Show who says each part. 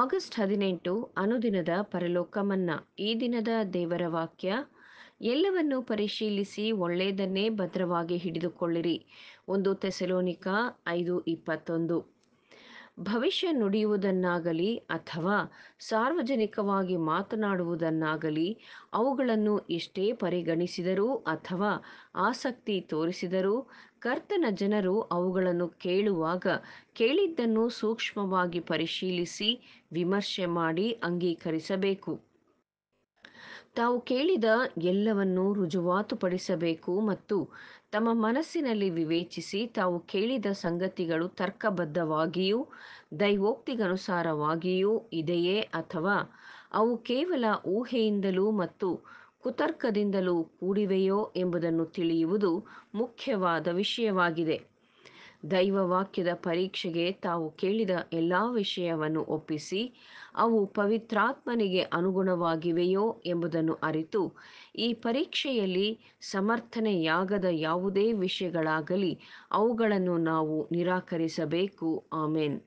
Speaker 1: August ಹದಿನೆಂಟು ಅನುದಿನದ ಪರಲೋಕ ಮನ್ನಾ ಈ ದಿನದ ದೇವರ ವಾಕ್ಯ ಎಲ್ಲವನ್ನು ಪರಿಶೀಲಿಸಿ ಒಳ್ಳೆಯದನ್ನೇ ಭದ್ರವಾಗಿ ಹಿಡಿದುಕೊಳ್ಳಿರಿ ಒಂದು ತೆಸಲೋನಿಕ ಐದು ಇಪ್ಪತ್ತೊಂದು ಭವಿಷ್ಯ ನುಡಿಯುವುದನ್ನಾಗಲಿ ಅಥವಾ ಸಾರ್ವಜನಿಕವಾಗಿ ಮಾತನಾಡುವುದನ್ನಾಗಲಿ ಅವುಗಳನ್ನು ಎಷ್ಟೇ ಪರಿಗಣಿಸಿದರೂ ಅಥವಾ ಆಸಕ್ತಿ ತೋರಿಸಿದರೂ ಕರ್ತನ ಜನರು ಅವುಗಳನ್ನು ಕೇಳುವಾಗ ಕೇಳಿದ್ದನ್ನು ಸೂಕ್ಷ್ಮವಾಗಿ ಪರಿಶೀಲಿಸಿ ವಿಮರ್ಶೆ ಮಾಡಿ ಅಂಗೀಕರಿಸಬೇಕು ತಾವು ಕೇಳಿದ ಎಲ್ಲವನ್ನೂ ರುಜುವಾತುಪಡಿಸಬೇಕು ಮತ್ತು ತಮ್ಮ ಮನಸ್ಸಿನಲ್ಲಿ ವಿವೇಚಿಸಿ ತಾವು ಕೇಳಿದ ಸಂಗತಿಗಳು ತರ್ಕಬದ್ಧವಾಗಿಯೂ ದೈವೋಕ್ತಿಗನುಸಾರವಾಗಿಯೂ ಇದೆಯೇ ಅಥವಾ ಅವು ಕೇವಲ ಊಹೆಯಿಂದಲೂ ಮತ್ತು ಕುತರ್ಕದಿಂದಲೂ ಕೂಡಿವೆಯೋ ಎಂಬುದನ್ನು ತಿಳಿಯುವುದು ಮುಖ್ಯವಾದ ವಿಷಯವಾಗಿದೆ ದೈವವಾಕ್ಯದ ಪರೀಕ್ಷೆಗೆ ತಾವು ಕೇಳಿದ ಎಲ್ಲ ವಿಷಯವನ್ನು ಒಪ್ಪಿಸಿ ಅವು ಪವಿತ್ರಾತ್ಮನಿಗೆ ಅನುಗುಣವಾಗಿವೆಯೋ ಎಂಬುದನ್ನು ಅರಿತು ಈ ಪರೀಕ್ಷೆಯಲ್ಲಿ ಸಮರ್ಥನೆಯಾಗದ ಯಾವುದೇ ವಿಷಯಗಳಾಗಲಿ ಅವುಗಳನ್ನು ನಾವು ನಿರಾಕರಿಸಬೇಕು ಆಮೇನ್